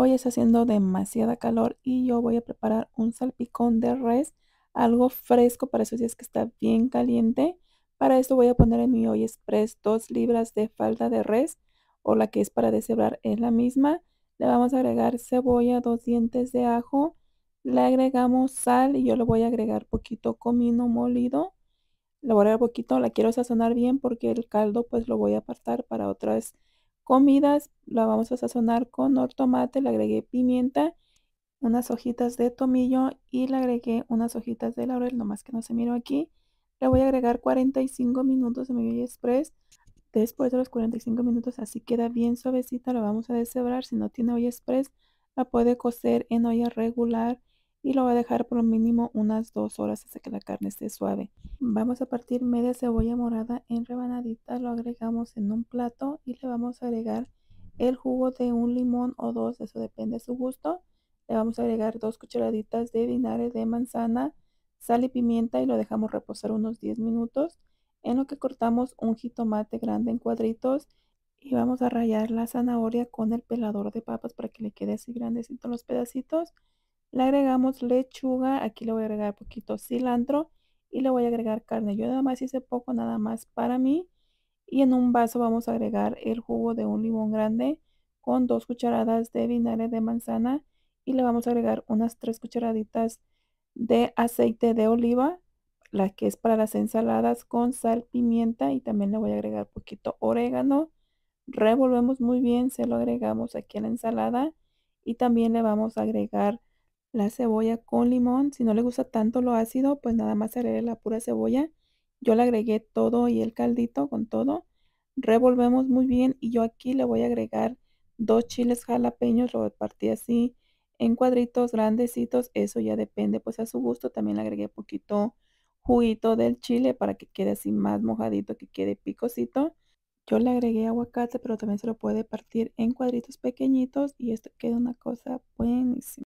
Hoy está haciendo demasiada calor y yo voy a preparar un salpicón de res, algo fresco para esos días que está bien caliente. Para esto voy a poner en mi hoy express 2 libras de falda de res o la que es para deshebrar es la misma. Le vamos a agregar cebolla, dos dientes de ajo. Le agregamos sal y yo le voy a agregar poquito comino molido. la voy a agregar poquito, la quiero sazonar bien porque el caldo pues lo voy a apartar para otra vez comidas. La vamos a sazonar con tomate, le agregué pimienta, unas hojitas de tomillo y le agregué unas hojitas de laurel, nomás que no se miro aquí. Le voy a agregar 45 minutos de mi express. Después de los 45 minutos así queda bien suavecita, la vamos a deshebrar. Si no tiene olla express, la puede cocer en olla regular y lo voy a dejar por mínimo unas dos horas hasta que la carne esté suave. Vamos a partir media cebolla morada en rebanadita, lo agregamos en un plato y le vamos a agregar el jugo de un limón o dos, eso depende de su gusto. Le vamos a agregar dos cucharaditas de vinagre de manzana, sal y pimienta y lo dejamos reposar unos 10 minutos. En lo que cortamos un jitomate grande en cuadritos y vamos a rayar la zanahoria con el pelador de papas para que le quede así grandecito los pedacitos. Le agregamos lechuga, aquí le voy a agregar poquito cilantro y le voy a agregar carne. Yo nada más hice poco, nada más para mí. Y en un vaso vamos a agregar el jugo de un limón grande con dos cucharadas de vinagre de manzana y le vamos a agregar unas tres cucharaditas de aceite de oliva, la que es para las ensaladas con sal, pimienta y también le voy a agregar poquito orégano. Revolvemos muy bien, se lo agregamos aquí a la ensalada y también le vamos a agregar la cebolla con limón. Si no le gusta tanto lo ácido, pues nada más agregue la pura cebolla. Yo le agregué todo y el caldito con todo. Revolvemos muy bien y yo aquí le voy a agregar dos chiles jalapeños, lo partí así en cuadritos grandecitos. Eso ya depende pues a su gusto. También le agregué poquito juguito del chile para que quede así más mojadito, que quede picosito. Yo le agregué aguacate, pero también se lo puede partir en cuadritos pequeñitos y esto queda una cosa buenísima.